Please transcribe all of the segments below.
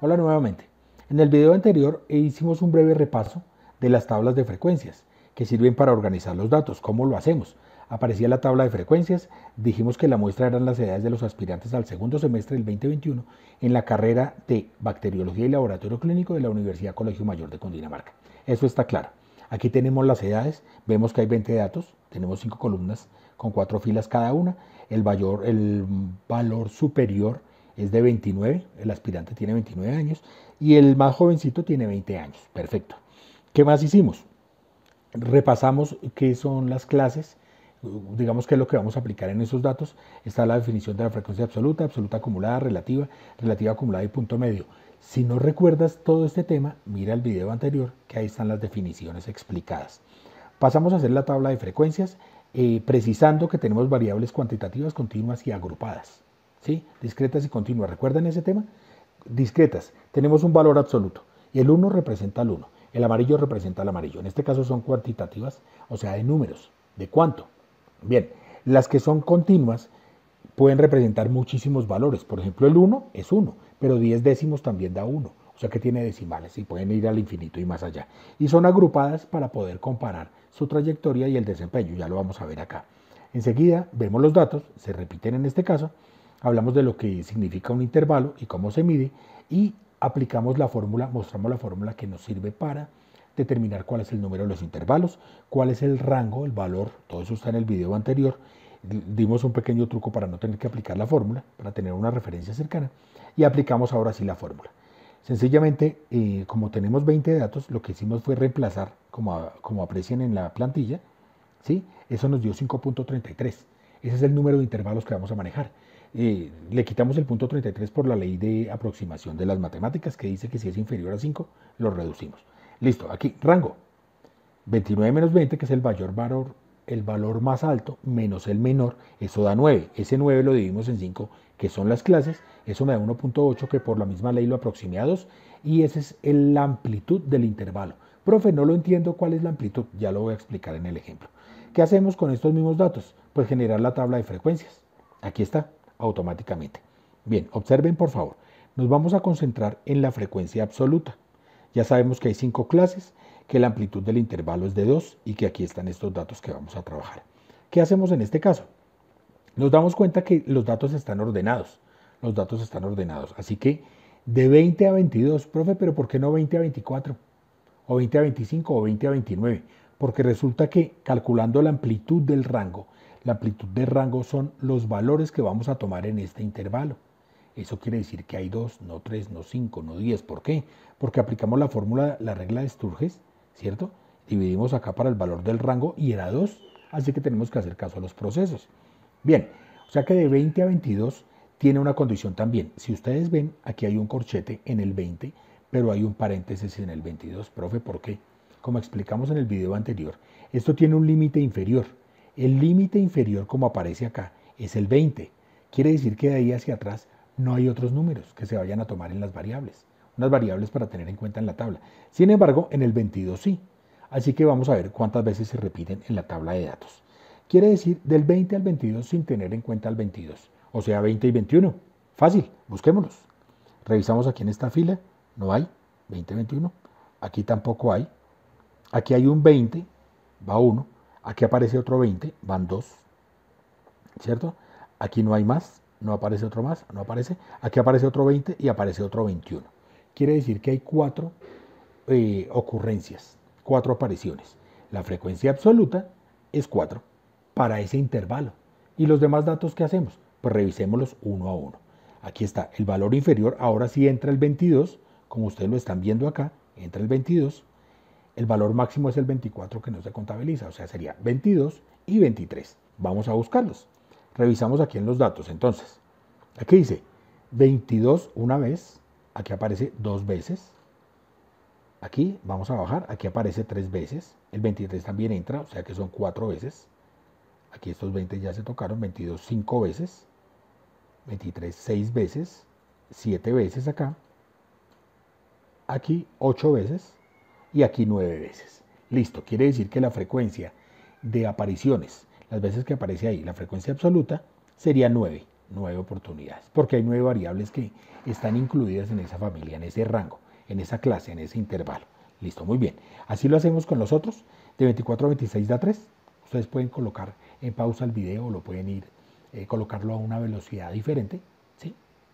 Hola nuevamente. En el video anterior hicimos un breve repaso de las tablas de frecuencias que sirven para organizar los datos. ¿Cómo lo hacemos? Aparecía la tabla de frecuencias, dijimos que la muestra eran las edades de los aspirantes al segundo semestre del 2021 en la carrera de Bacteriología y Laboratorio Clínico de la Universidad Colegio Mayor de Cundinamarca. Eso está claro. Aquí tenemos las edades, vemos que hay 20 datos, tenemos 5 columnas con 4 filas cada una, el valor, el valor superior es de 29, el aspirante tiene 29 años y el más jovencito tiene 20 años. Perfecto. ¿Qué más hicimos? Repasamos qué son las clases, digamos que es lo que vamos a aplicar en esos datos. Está la definición de la frecuencia absoluta, absoluta acumulada, relativa, relativa acumulada y punto medio. Si no recuerdas todo este tema, mira el video anterior que ahí están las definiciones explicadas. Pasamos a hacer la tabla de frecuencias, eh, precisando que tenemos variables cuantitativas, continuas y agrupadas. Discretas y continuas. ¿Recuerdan ese tema? Discretas. Tenemos un valor absoluto. Y el 1 representa al 1. El amarillo representa al amarillo. En este caso son cuantitativas, o sea, de números. ¿De cuánto? Bien, las que son continuas pueden representar muchísimos valores. Por ejemplo, el 1 es 1, pero 10 décimos también da 1. O sea que tiene decimales y pueden ir al infinito y más allá. Y son agrupadas para poder comparar su trayectoria y el desempeño. Ya lo vamos a ver acá. Enseguida vemos los datos, se repiten en este caso, hablamos de lo que significa un intervalo y cómo se mide y aplicamos la fórmula, mostramos la fórmula que nos sirve para determinar cuál es el número de los intervalos, cuál es el rango, el valor, todo eso está en el video anterior. Dimos un pequeño truco para no tener que aplicar la fórmula, para tener una referencia cercana y aplicamos ahora sí la fórmula. Sencillamente, eh, como tenemos 20 datos, lo que hicimos fue reemplazar, como, aprecian en la plantilla, ¿sí? eso nos dio 5.33. Ese es el número de intervalos que vamos a manejar le quitamos el punto 33 por la ley de aproximación de las matemáticas que dice que si es inferior a 5, lo reducimos. Listo, aquí, rango. 29 menos 20, que es el mayor valor, el valor más alto, menos el menor, eso da 9. Ese 9 lo dividimos en 5, que son las clases, eso me da 1.8, que por la misma ley lo aproximé a 2, y esa es el, la amplitud del intervalo. Profe, no lo entiendo cuál es la amplitud, ya lo voy a explicar en el ejemplo. ¿Qué hacemos con estos mismos datos? Pues generar la tabla de frecuencias. Aquí está automáticamente. Bien, observen por favor, nos vamos a concentrar en la frecuencia absoluta. Ya sabemos que hay cinco clases, que la amplitud del intervalo es de 2 y que aquí están estos datos que vamos a trabajar. ¿Qué hacemos en este caso? Nos damos cuenta que los datos están ordenados. Los datos están ordenados. Así que de 20 a 22, profe, pero ¿por qué no 20 a 24? O 20 a 25 o 20 a 29 porque resulta que calculando la amplitud del rango, la amplitud del rango son los valores que vamos a tomar en este intervalo. Eso quiere decir que hay 2, no 3, no 5, no 10. ¿Por qué? Porque aplicamos la fórmula, la regla de Sturges, ¿cierto? Dividimos acá para el valor del rango y era 2, así que tenemos que hacer caso a los procesos. Bien, o sea que de 20 a 22 tiene una condición también. Si ustedes ven, aquí hay un corchete en el 20, pero hay un paréntesis en el 22. Profe, ¿por qué? como explicamos en el video anterior, esto tiene un límite inferior. El límite inferior, como aparece acá, es el 20. Quiere decir que de ahí hacia atrás no hay otros números que se vayan a tomar en las variables. Unas variables para tener en cuenta en la tabla. Sin embargo, en el 22 sí. Así que vamos a ver cuántas veces se repiten en la tabla de datos. Quiere decir del 20 al 22 sin tener en cuenta el 22. O sea, 20 y 21. Fácil, busquémoslos. Revisamos aquí en esta fila. No hay. 20, 21. Aquí tampoco hay. Aquí hay un 20, va 1. Aquí aparece otro 20, van 2. ¿Cierto? Aquí no hay más, no aparece otro más, no aparece. Aquí aparece otro 20 y aparece otro 21. Quiere decir que hay cuatro eh, ocurrencias, cuatro apariciones. La frecuencia absoluta es 4 para ese intervalo. ¿Y los demás datos qué hacemos? Pues revisémoslos uno a uno. Aquí está el valor inferior, ahora sí entra el 22, como ustedes lo están viendo acá, entra el 22 el valor máximo es el 24 que no se contabiliza, o sea, sería 22 y 23. Vamos a buscarlos. Revisamos aquí en los datos, entonces. Aquí dice 22 una vez, aquí aparece dos veces. Aquí vamos a bajar, aquí aparece tres veces. El 23 también entra, o sea que son cuatro veces. Aquí estos 20 ya se tocaron, 22 cinco veces. 23 seis veces, siete veces acá. Aquí ocho veces y aquí nueve veces. Listo, quiere decir que la frecuencia de apariciones, las veces que aparece ahí, la frecuencia absoluta, sería nueve, nueve oportunidades, porque hay nueve variables que están incluidas en esa familia, en ese rango, en esa clase, en ese intervalo. Listo, muy bien. Así lo hacemos con los otros. De 24 a 26 da 3. Ustedes pueden colocar en pausa el video o lo pueden ir, eh, colocarlo a una velocidad diferente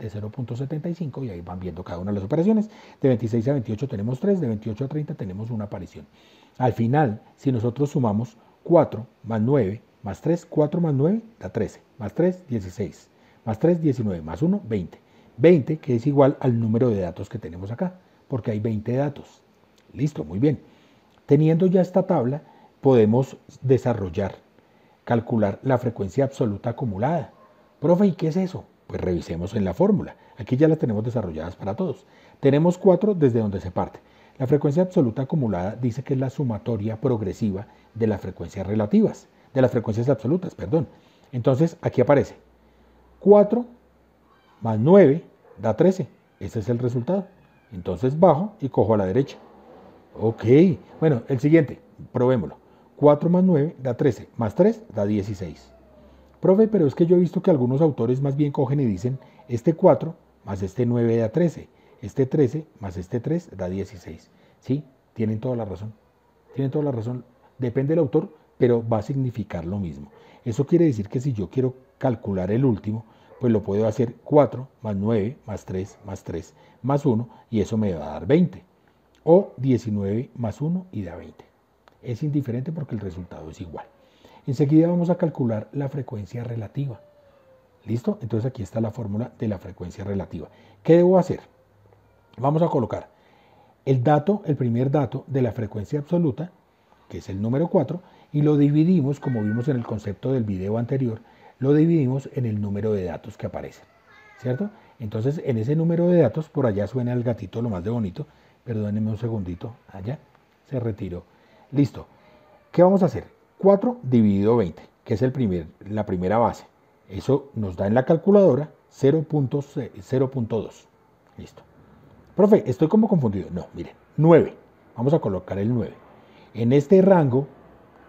de 0.75 y ahí van viendo cada una de las operaciones. De 26 a 28 tenemos 3, de 28 a 30 tenemos una aparición. Al final, si nosotros sumamos 4 más 9 más 3, 4 más 9 da 13, más 3, 16, más 3, 19, más 1, 20. 20 que es igual al número de datos que tenemos acá, porque hay 20 datos. Listo, muy bien. Teniendo ya esta tabla, podemos desarrollar, calcular la frecuencia absoluta acumulada. Profe, ¿y qué es eso? Pues revisemos en la fórmula. Aquí ya las tenemos desarrolladas para todos. Tenemos cuatro desde donde se parte. La frecuencia absoluta acumulada dice que es la sumatoria progresiva de las frecuencias relativas, de las frecuencias absolutas, perdón. Entonces aquí aparece 4 más 9 da 13. Ese es el resultado. Entonces bajo y cojo a la derecha. Ok, bueno, el siguiente, probémoslo. 4 más 9 da 13, más 3 da 16. Profe, pero es que yo he visto que algunos autores más bien cogen y dicen, este 4 más este 9 da 13, este 13 más este 3 da 16. Sí, tienen toda la razón. Tienen toda la razón. Depende del autor, pero va a significar lo mismo. Eso quiere decir que si yo quiero calcular el último, pues lo puedo hacer 4 más 9 más 3 más 3 más 1 y eso me va a dar 20. O 19 más 1 y da 20. Es indiferente porque el resultado es igual. Enseguida vamos a calcular la frecuencia relativa. ¿Listo? Entonces aquí está la fórmula de la frecuencia relativa. ¿Qué debo hacer? Vamos a colocar el dato, el primer dato de la frecuencia absoluta, que es el número 4, y lo dividimos, como vimos en el concepto del video anterior, lo dividimos en el número de datos que aparecen. ¿Cierto? Entonces, en ese número de datos, por allá suena el gatito, lo más de bonito. Perdónenme un segundito. Allá se retiró. Listo. ¿Qué vamos a hacer? 4 dividido 20, que es el primer, la primera base. Eso nos da en la calculadora 0.2. Listo. Profe, estoy como confundido. No, mire 9. Vamos a colocar el 9. En este rango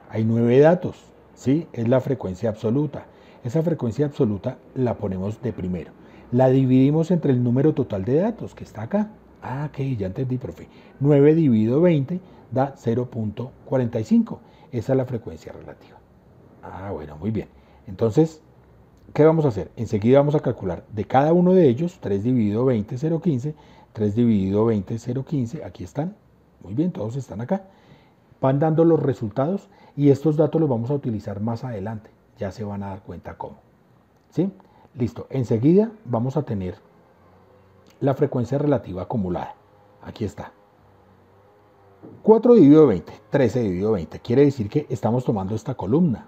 hay 9 datos. ¿sí? Es la frecuencia absoluta. Esa frecuencia absoluta la ponemos de primero. La dividimos entre el número total de datos que está acá. Ah, ok, ya entendí, profe. 9 dividido 20 da 0.45. Esa es la frecuencia relativa. Ah, bueno, muy bien. Entonces, ¿qué vamos a hacer? Enseguida vamos a calcular de cada uno de ellos, 3 dividido 20, 0.15, 3 dividido 20, 0.15, aquí están. Muy bien, todos están acá. Van dando los resultados y estos datos los vamos a utilizar más adelante. Ya se van a dar cuenta cómo. ¿Sí? Listo. Enseguida vamos a tener la frecuencia relativa acumulada. Aquí está. 4 dividido 20, 13 dividido 20. Quiere decir que estamos tomando esta columna,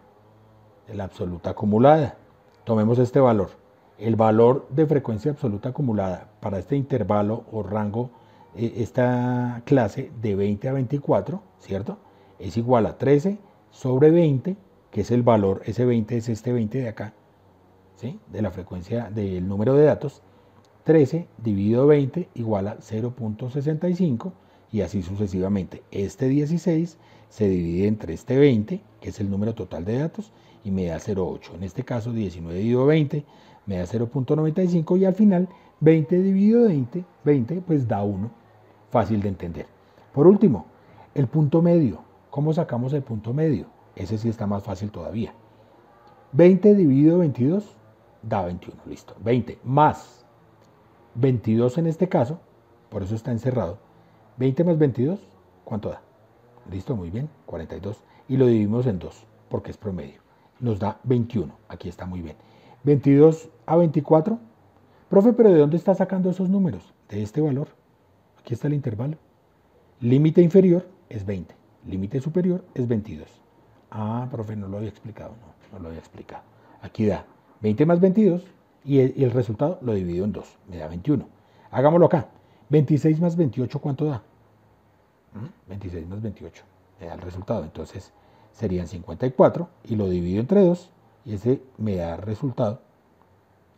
la absoluta acumulada. Tomemos este valor. El valor de frecuencia absoluta acumulada para este intervalo o rango, eh, esta clase de 20 a 24, ¿cierto? Es igual a 13 sobre 20, que es el valor, ese 20 es este 20 de acá, ¿sí? De la frecuencia del número de datos, 13 dividido 20 igual a 0.65 y así sucesivamente. Este 16 se divide entre este 20, que es el número total de datos, y me da 0.8. En este caso 19 dividido 20 me da 0.95 y al final 20 dividido 20, 20 pues da 1. Fácil de entender. Por último, el punto medio. ¿Cómo sacamos el punto medio? Ese sí está más fácil todavía. 20 dividido 22 da 21, listo. 20 más 22 en este caso, por eso está encerrado. 20 más 22, ¿cuánto da? Listo, muy bien, 42. Y lo dividimos en 2, porque es promedio. Nos da 21, aquí está muy bien. 22 a 24. Profe, pero ¿de dónde está sacando esos números? De este valor. Aquí está el intervalo. Límite inferior es 20, límite superior es 22. Ah, profe, no lo había explicado, no, no lo había explicado. Aquí da 20 más 22, y el, resultado lo divido en 2, me da 21. Hagámoslo acá. 26 más 28, ¿cuánto da? 26 ¿Mm? más 28, me da el resultado. Entonces serían 54 y lo divido entre 2 y ese me da el resultado.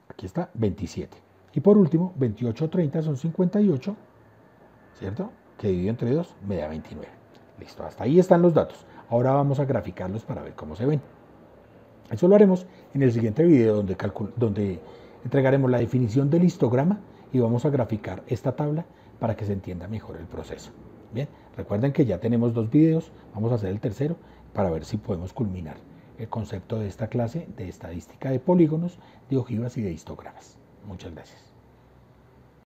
Aquí está, 27. Y por último, 28, 30 son 58, ¿cierto? Que divido entre 2 me da 29. Listo, hasta ahí están los datos. Ahora vamos a graficarlos para ver cómo se ven. Eso lo haremos en el siguiente video donde, donde entregaremos la definición del histograma y vamos a graficar esta tabla para que se entienda mejor el proceso. Bien, recuerden que ya tenemos dos videos, vamos a hacer el tercero para ver si podemos culminar el concepto de esta clase de estadística de polígonos, de ojivas y de histogramas. Muchas gracias.